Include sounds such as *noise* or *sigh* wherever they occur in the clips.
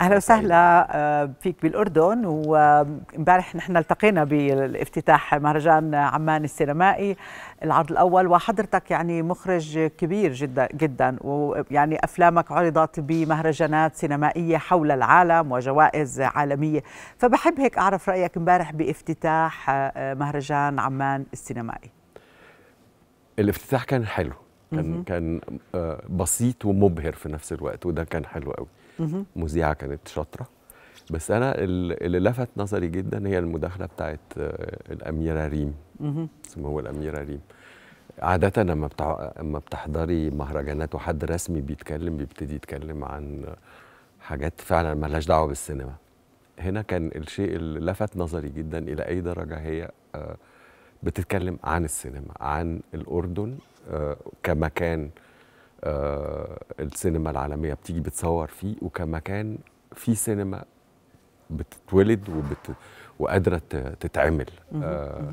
اهلا وسهلا آه، فيك بالاردن وامبارح نحن التقينا بالافتتاح مهرجان عمان السينمائي العرض الاول وحضرتك يعني مخرج كبير جدا جدا ويعني افلامك عرضت بمهرجانات سينمائيه حول العالم وجوائز عالميه فبحب هيك اعرف رايك امبارح بافتتاح آه، مهرجان عمان السينمائي الافتتاح كان حلو كان كان آه، بسيط ومبهر في نفس الوقت وده كان حلو قوي مذيعه كانت شاطره بس انا اللي لفت نظري جدا هي المداخله بتاعت آه، الاميره ريم اسمه هو الاميره ريم عادة لما بتع... لما بتحضري مهرجانات وحد رسمي بيتكلم بيبتدي يتكلم عن حاجات فعلا مالهاش دعوه بالسينما. هنا كان الشيء اللي لفت نظري جدا الى اي درجه هي آه، بتتكلم عن السينما، عن الاردن، آه، كمكان آه، السينما العالميه بتيجي بتصور فيه وكمكان في سينما بتتولد وبت... وقادره تتعمل آه،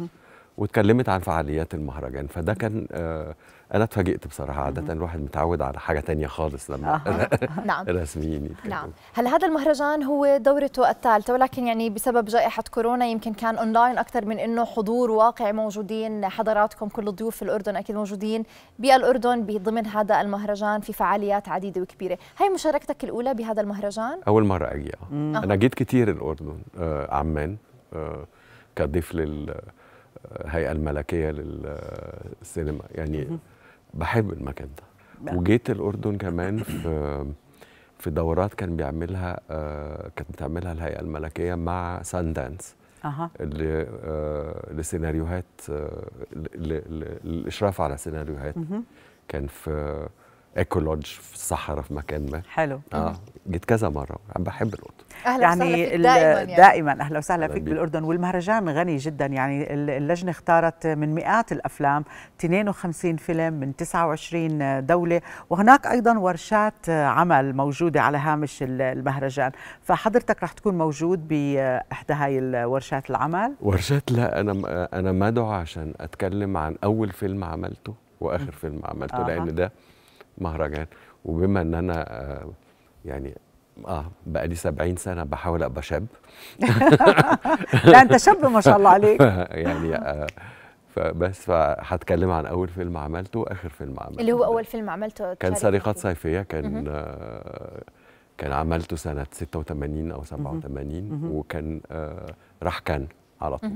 واتكلمت عن فعاليات المهرجان فده كان آه، انا اتفاجئت بصراحه عاده الواحد متعود على حاجه تانية خالص لما *laughs* نعم الرسميين *laughs* يتكلموا نعم هل هذا المهرجان هو دورته الثالثه ولكن يعني بسبب جائحه كورونا يمكن كان اونلاين اكثر من انه حضور واقع موجودين حضراتكم كل الضيوف في الاردن اكيد موجودين بالاردن ضمن هذا المهرجان في فعاليات عديده وكبيره هي مشاركتك الاولى بهذا المهرجان اول مره اجي انا جيت كتير الاردن آه، عمان آه، كضيف لل الهيئه الملكيه للسينما يعني بحب المكان ده وجيت الاردن كمان في في دورات كان بيعملها آه، كانت بتعملها الهيئه الملكيه مع دانس أه. لسيناريوهات آه، للاشراف على سيناريوهات كان في ايكولوج في الصحراء في مكان ما حلو اه جيت كذا مره بحب الاردن أهلا يعني وسهلا دائما يعني. دائما اهلا وسهلا فيك بالاردن والمهرجان غني جدا يعني اللجنه اختارت من مئات الافلام 52 فيلم من 29 دوله وهناك ايضا ورشات عمل موجوده على هامش المهرجان فحضرتك رح تكون موجود باحدى هاي الورشات العمل ورشات لا انا انا مدعو عشان اتكلم عن اول فيلم عملته واخر فيلم عملته آه. لان ده مهرجان وبما ان انا آه، يعني اه بقى لي 70 سنه بحاول ابقى شاب *laughs* لا انت شاب ما شاء الله عليك *laughs* يعني آه فبس فهتكلم عن اول فيلم عملته واخر فيلم عملته اللي هو اول فيلم عملته كان سرقات صيفيه كان كان عملته سنه 86 او 87 وكان آه، راح كان على طول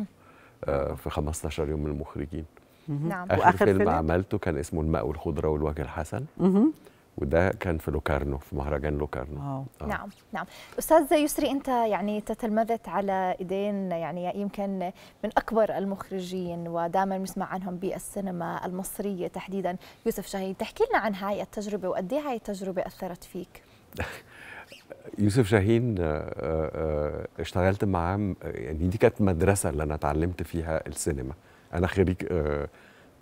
آه، في 15 يوم من المخرجين نعم اخر, فيلم عملته كان اسمه الماء والخضره والوجه الحسن وده كان في لوكارنو في مهرجان لوكارنو أوه. آه. نعم نعم استاذ يسري انت يعني تتلمذت على ايدين يعني يمكن من اكبر المخرجين ودائما بنسمع عنهم بالسينما المصريه تحديدا يوسف شاهين تحكي لنا عن هاي التجربه وقد ايه هاي التجربه اثرت فيك *laughs* يوسف شاهين آه، آه، اشتغلت معاه يعني دي كانت مدرسه اللي انا اتعلمت فيها السينما انا خريج آه،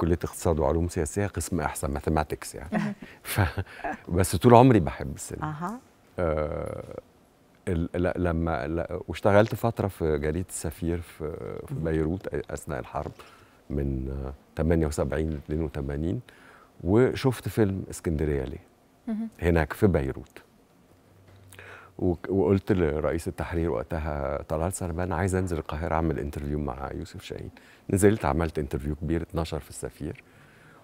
كليه اقتصاد وعلوم سياسيه قسم احسن ماثيماتكس يعني ف *laughs* بس طول عمري بحب السينما اها آه، لما ل... واشتغلت فتره في جريده السفير في, في بيروت اثناء الحرب من 78 ل 82 وشفت فيلم اسكندريه ليه هناك في بيروت وقلت لرئيس التحرير وقتها طلال سربان عايز انزل القاهره اعمل انترفيو مع يوسف شاهين نزلت عملت انترفيو كبير 12 في السفير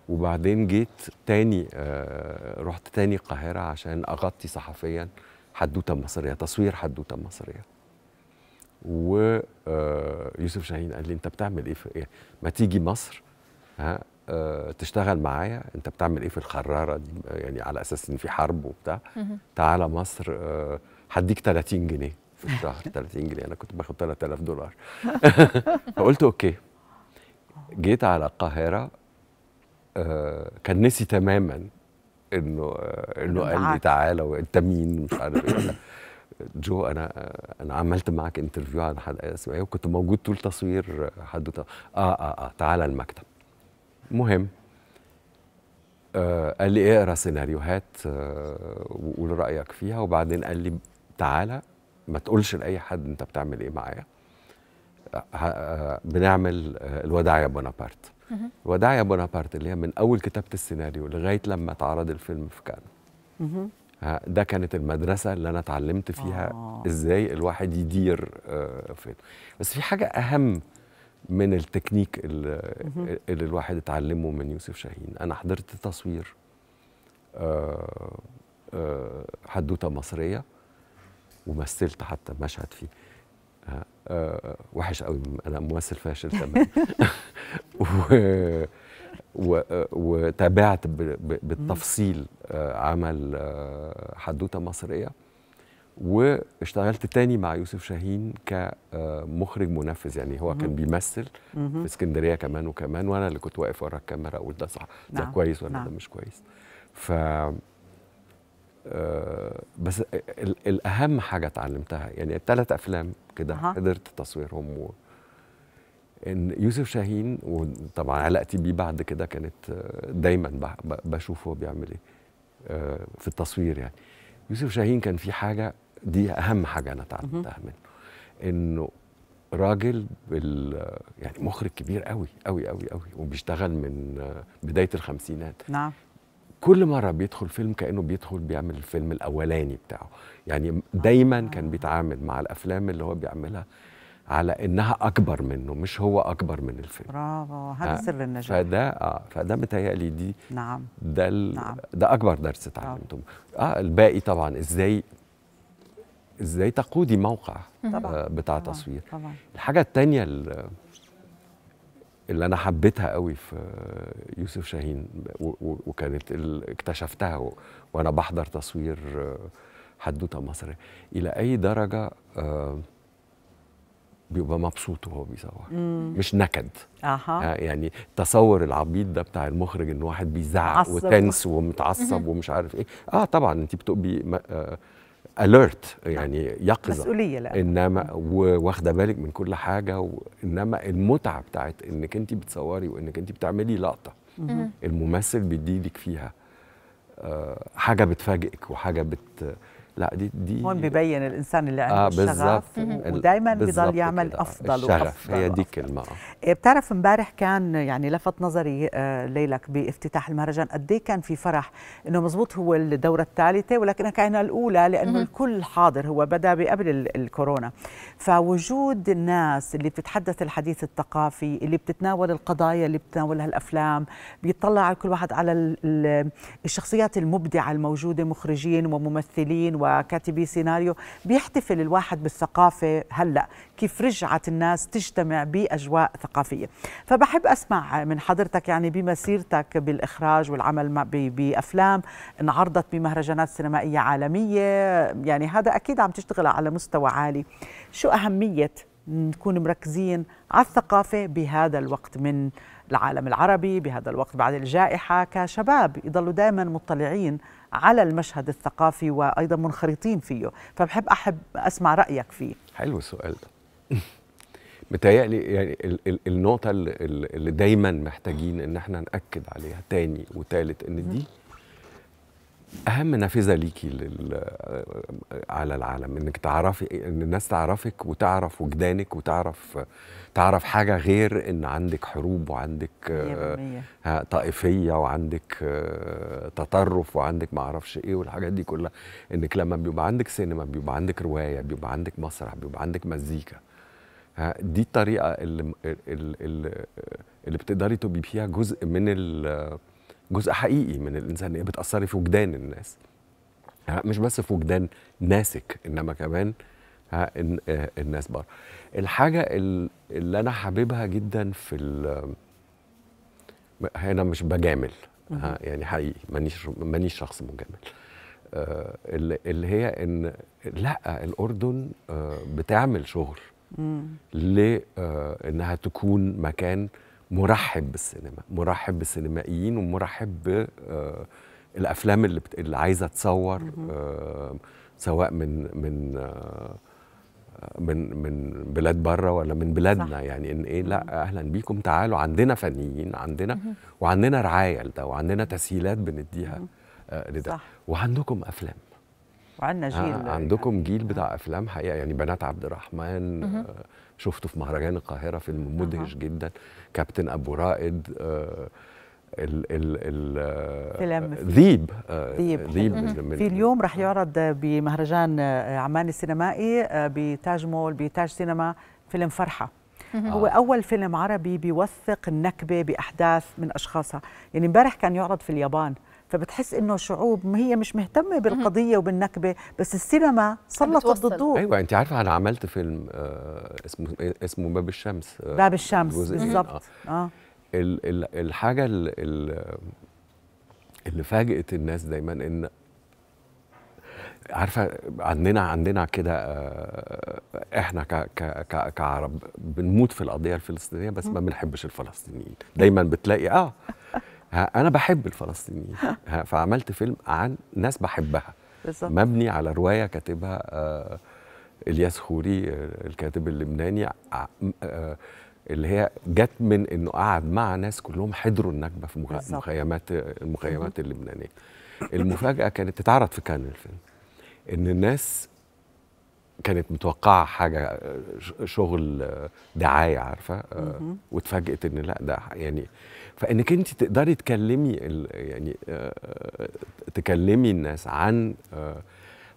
وبعدين جيت تاني آه، رحت تاني القاهره عشان اغطي صحفيا حدوته مصريه تصوير حدوته مصريه ويوسف آه، شاهين قال لي انت بتعمل ايه في إيه؟ ما تيجي مصر ها آه، تشتغل معايا انت بتعمل ايه في الخراره دي يعني على اساس ان في حرب وبتاع تعالى مصر أه هديك 30 جنيه في *laughs* الشهر 30 جنيه انا كنت باخد 3000 دولار *laughs* فقلت اوكي جيت على القاهره آه، كان نسي تماما انه آه، انه قال لي تعالى وانت مين مش عارف ايه جو انا آه، انا عملت معاك انترفيو عن حلقه اسمها إيه، وكنت موجود طول تصوير حدوته اه اه اه تعالى المكتب مهم آه قال لي اقرا سيناريوهات آه وقول رايك فيها وبعدين قال لي تعالى ما تقولش لاي حد انت بتعمل ايه معايا بنعمل الوداع بونابرت الوداع بونابرت اللي هي من اول كتابه السيناريو لغايه لما اتعرض الفيلم في كان ده كانت المدرسه اللي انا اتعلمت فيها آه. ازاي الواحد يدير آه، فيلم بس في حاجه اهم من التكنيك اللي, اللي الواحد اتعلمه من يوسف شاهين انا حضرت تصوير آه، آه، حدوته مصريه ومثلت حتى مشهد فيه آه، آه، وحش قوي انا ممثل فاشل تماما *laughs* *laughs* آه، وتابعت بالتفصيل عمل حدوته مصريه واشتغلت تاني مع يوسف شاهين كمخرج منفذ يعني هو كان بيمثل في اسكندريه كمان وكمان وانا اللي كنت واقف ورا الكاميرا اقول ده صح ده نعم. كويس ولا نعم. ده مش كويس ف آه، بس الاهم حاجه اتعلمتها يعني الثلاث افلام كده قدرت تصويرهم و... ان يوسف شاهين وطبعا علاقتي بيه بعد كده كانت آه، دايما بشوف هو بيعمل ايه آه، في التصوير يعني يوسف شاهين كان في حاجه دي اهم حاجه انا اتعلمتها منه انه راجل بال يعني مخرج كبير قوي قوي قوي قوي وبيشتغل من بدايه الخمسينات نعم كل مره بيدخل فيلم كانه بيدخل بيعمل الفيلم الاولاني بتاعه يعني دايما كان بيتعامل مع الافلام اللي هو بيعملها على انها اكبر منه مش هو اكبر من الفيلم برافو هذا آه، سر النجاح فده اه فده متهيألي دي نعم ده نعم. ده اكبر درس اتعلمته اه الباقي طبعا ازاي ازاي تقودي موقع طبعا. آه، بتاع طبعا. تصوير طبعا. الحاجه الثانيه اللي انا حبيتها قوي في يوسف شاهين وكانت اكتشفتها وانا بحضر تصوير حدوته مصريه الى اي درجه بيبقى مبسوط وهو بيصور مش نكد أه. يعني تصور العبيط ده بتاع المخرج ان واحد بيزعق وتنس ومتعصب ومش عارف ايه اه طبعا انت بتبقي اليرت يعني يقظه مسؤوليه لا انما واخده بالك من كل حاجه وانما المتعه بتاعت انك انت بتصوري وانك انت بتعملي لقطه الممثل بيديلك فيها آه، حاجه بتفاجئك وحاجه بت لا دي دي هون ببين الانسان اللي عنده آه الشغف ودائما بضل يعمل كده. افضل الشغف وأفضل هي دي كلمه إيه، بتعرف امبارح كان يعني لفت نظري آه، ليلك بافتتاح المهرجان قد ايه كان في فرح انه مزبوط هو الدوره الثالثه ولكنها كانها الاولى لانه الكل حاضر هو بدا قبل الكورونا فوجود الناس اللي بتتحدث الحديث الثقافي اللي بتتناول القضايا اللي بتتناولها الافلام بيطلع كل واحد على الشخصيات المبدعه الموجوده مخرجين وممثلين و وكاتبي سيناريو بيحتفل الواحد بالثقافة هلأ كيف رجعت الناس تجتمع بأجواء ثقافية فبحب أسمع من حضرتك يعني بمسيرتك بالإخراج والعمل بأفلام انعرضت بمهرجانات سينمائية عالمية يعني هذا أكيد عم تشتغل على مستوى عالي شو أهمية نكون مركزين على الثقافة بهذا الوقت من العالم العربي بهذا الوقت بعد الجائحة كشباب يضلوا دائما مطلعين على المشهد الثقافي وايضا منخرطين فيه فبحب احب اسمع رايك فيه حلو السؤال ده *laughs* متهيألي يعني النقطة اللي دايما محتاجين إن احنا نأكد عليها تاني وتالت إن دي اهم نافذه ليكي لل... على العالم انك تعرفي ان الناس تعرفك وتعرف وجدانك وتعرف تعرف حاجه غير ان عندك حروب وعندك آه، طائفيه وعندك آه، تطرف وعندك ما اعرفش ايه والحاجات دي كلها انك لما بيبقى عندك سينما بيبقى عندك روايه بيبقى عندك مسرح بيبقى عندك مزيكا آه، دي الطريقه اللي اللي, اللي بتقدري تبقي فيها جزء من ال جزء حقيقي من الانسانيه بتاثري في وجدان الناس مش بس في وجدان ناسك انما كمان آه، الناس بره الحاجه اللي انا حاببها جدا في انا هنا مش بجامل يعني حقيقي مانيش مانيش شخص مجامل آه، اللي هي ان لا الاردن آه، بتعمل شغل لانها تكون مكان مرحب بالسينما مرحب بالسينمائيين ومرحب بالافلام آه، اللي, بت... اللي عايزه تصور آه، سواء من من آه، من من بلاد بره ولا من بلادنا صح. يعني ان ايه لا اهلا بيكم تعالوا عندنا فنيين عندنا وعندنا رعايه لده وعندنا تسهيلات بنديها لده وعندكم افلام وعندنا جيل عندكم يعني. جيل بتاع آه. افلام حقيقه يعني بنات عبد الرحمن آه، شفته في مهرجان القاهره فيلم مدهش أه. جدا كابتن ابو رائد آه ال ال ال آه، ذيب ذيب ذيب في اليوم رح يعرض بمهرجان عمان السينمائي بتاج مول بتاج سينما فيلم فرحه هو آه. اول فيلم عربي بيوثق النكبه باحداث من اشخاصها يعني امبارح كان يعرض في اليابان فبتحس انه شعوب هي مش مهتمه بالقضيه وبالنكبه بس السينما سلطت الضوء ايوه انت عارفه انا عملت فيلم آه، اسمه اسمه باب الشمس آه، باب الشمس بالظبط اه, آه. الحاجه اللي فاجئت الناس دايما ان عارفه عندنا عندنا كده احنا ك ك كعرب بنموت في القضيه الفلسطينيه بس ما بنحبش الفلسطينيين دايما بتلاقي اه انا بحب الفلسطينيين فعملت فيلم عن ناس بحبها بالظبط مبني على روايه كاتبها آه الياس خوري آه، الكاتب اللبناني آه اللي هي جت من انه قعد مع ناس كلهم حضروا النكبه في مخيمات المخيمات اللبنانيه المفاجاه كانت تتعرض في كان الفيلم ان الناس كانت متوقعه حاجه شغل دعايه عارفه آه، واتفاجئت ان لا ده يعني فانك انت تقدري تكلمي يعني آه، تكلمي الناس عن آه،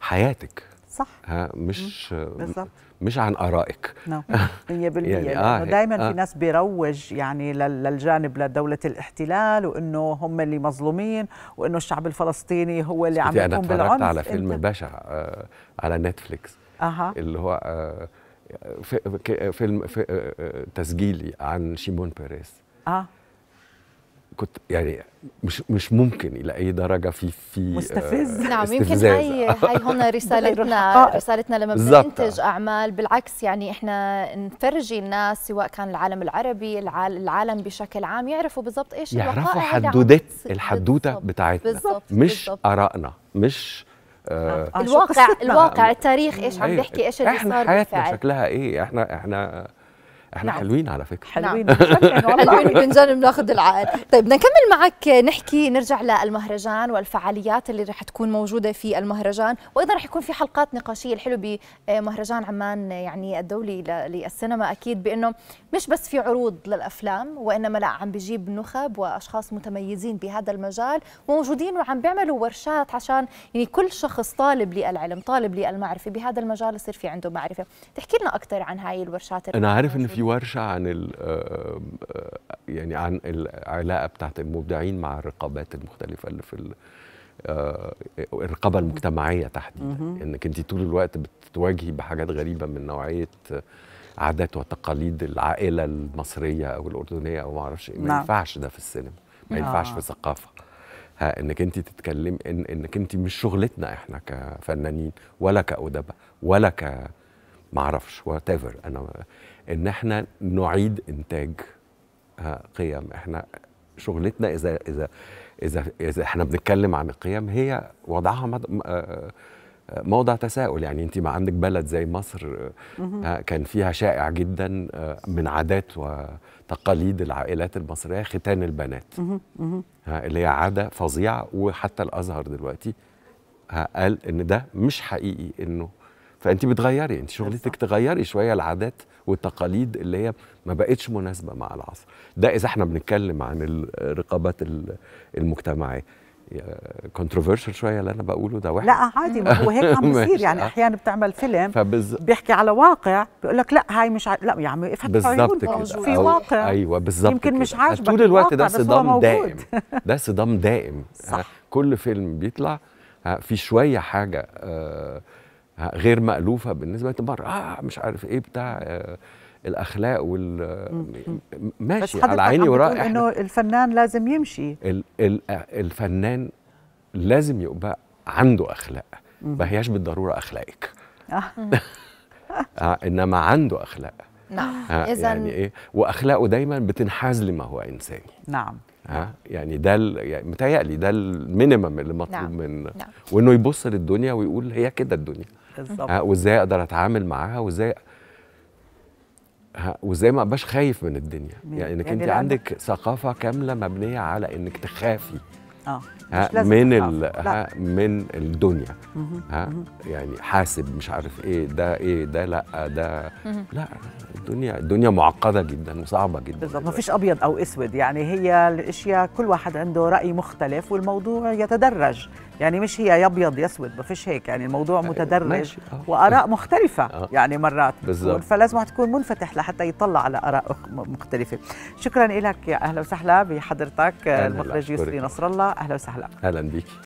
حياتك صح ها مش بالظبط مش عن ارائك 100% نعم. *laughs* يعني آه يعني، دائما آه في ناس بيروج يعني للجانب لدوله الاحتلال وانه هم اللي مظلومين وانه الشعب الفلسطيني هو اللي عم يقوم بالعنف انا اتفرجت على فيلم بشع آه على نتفليكس أه. اللي هو آه، فيلم في آه، آه، تسجيلي عن شيمون بيريز أه. كنت يعني مش مش ممكن الى اي درجه في في مستفز آه نعم يمكن هي هي هنا رسالتنا *laughs* رسالتنا لما بننتج اعمال بالعكس يعني احنا نفرجي الناس سواء كان العالم العربي العالم بشكل عام يعرفوا بالضبط ايش يعرفوا حدودات الحدوته بتاعتنا بالزبط مش ارائنا مش آه، آه، الواقع الواقع التاريخ ايش عم إيه، بيحكي ايش اللي صار احنا حياتنا شكلها ايه احنا احنا احنا نعم. حلوين على فكره حلوين حلوين الفنجان بناخد العقل طيب بدنا نكمل معك نحكي نرجع للمهرجان والفعاليات اللي رح تكون موجوده في المهرجان وايضا رح يكون في حلقات نقاشيه الحلو بمهرجان عمان يعني الدولي للسينما اكيد بانه مش بس في عروض للافلام وانما لا عم بجيب نخب واشخاص متميزين بهذا المجال وموجودين وعم بيعملوا ورشات عشان يعني كل شخص طالب للعلم طالب للمعرفه بهذا المجال يصير في عنده معرفه تحكي لنا اكثر عن هاي الورشات انا عارف ان في في ورشه عن ال آه، يعني عن العلاقه بتاعت المبدعين مع الرقابات المختلفه اللي في آه، الرقابه المجتمعيه تحديدا انك انت طول الوقت بتتواجهي بحاجات غريبه من نوعيه عادات وتقاليد العائله المصريه او الاردنيه او ما اعرفش إيه. ما نعم. ينفعش ده في السينما ما ينفعش آه. في ها انك انت تتكلم إن انك انت مش شغلتنا احنا كفنانين ولا كادباء ولا ك معرفش وات انا ان احنا نعيد انتاج آه، قيم احنا شغلتنا اذا اذا اذا اذا احنا بنتكلم عن القيم هي وضعها آه، آه، موضع تساؤل يعني انت ما عندك بلد زي مصر كان فيها شائع جدا من عادات وتقاليد العائلات المصريه ختان البنات اللي هي عاده فظيعه وحتى الازهر دلوقتي قال ان ده مش حقيقي انه فانت بتغيري انت شغلتك تغيري شويه العادات والتقاليد اللي هي ما بقتش مناسبه مع العصر ده اذا احنا بنتكلم عن الرقابات المجتمعيه كونتروفيرشال شويه اللي انا بقوله ده واحد لا عادي ما هو هيك *laughs* عم بيصير يعني آه. احيانا بتعمل فيلم فبز... بيحكي على واقع بيقول لك لا هاي مش ع... لا يا عمي افتح بالظبط كده في واقع ايوه بالظبط يمكن كده. مش عاجبك طول الوقت ده صدام دائم ده صدام دائم *laughs* صح. كل فيلم بيطلع في شويه حاجه آه غير مألوفة بالنسبة لبرا آه مش عارف إيه بتاع آه الاخلاق وال ماشي بس على عيني ورائي انه الفنان لازم يمشي ال ال الفنان لازم يبقى عنده اخلاق ما هياش بالضروره اخلاقك آه. *laughs* آه، انما عنده اخلاق نعم آه، اذا يعني ايه واخلاقه دايما بتنحاز لما هو انساني نعم ها يعني ده يعني متهيألي ده المينيمم اللي مطلوب نعم. من نعم. وانه يبص للدنيا ويقول هي كده الدنيا بالظبط وازاي اقدر اتعامل معاها وازاي وازاي ما ابقاش خايف من الدنيا يعني انك يعني انت عندك ثقافه كامله مبنيه على انك تخافي اه ها من ال... ها من الدنيا ها يعني حاسب مش عارف ايه ده ايه ده لا ده لا الدنيا الدنيا معقده جدا وصعبه جدا بالظبط فيش ابيض او اسود يعني هي الاشياء كل واحد عنده راي مختلف والموضوع يتدرج يعني مش هي يا ابيض يا اسود ما فيش هيك يعني الموضوع أه، متدرج أه. واراء مختلفه أه. يعني مرات بالظبط فلازم تكون منفتح لحتى يطلع على اراء مختلفه شكرا لك يا اهلا وسهلا بحضرتك المخرج يسري نصر الله اهلا وسهلا اهلا بيك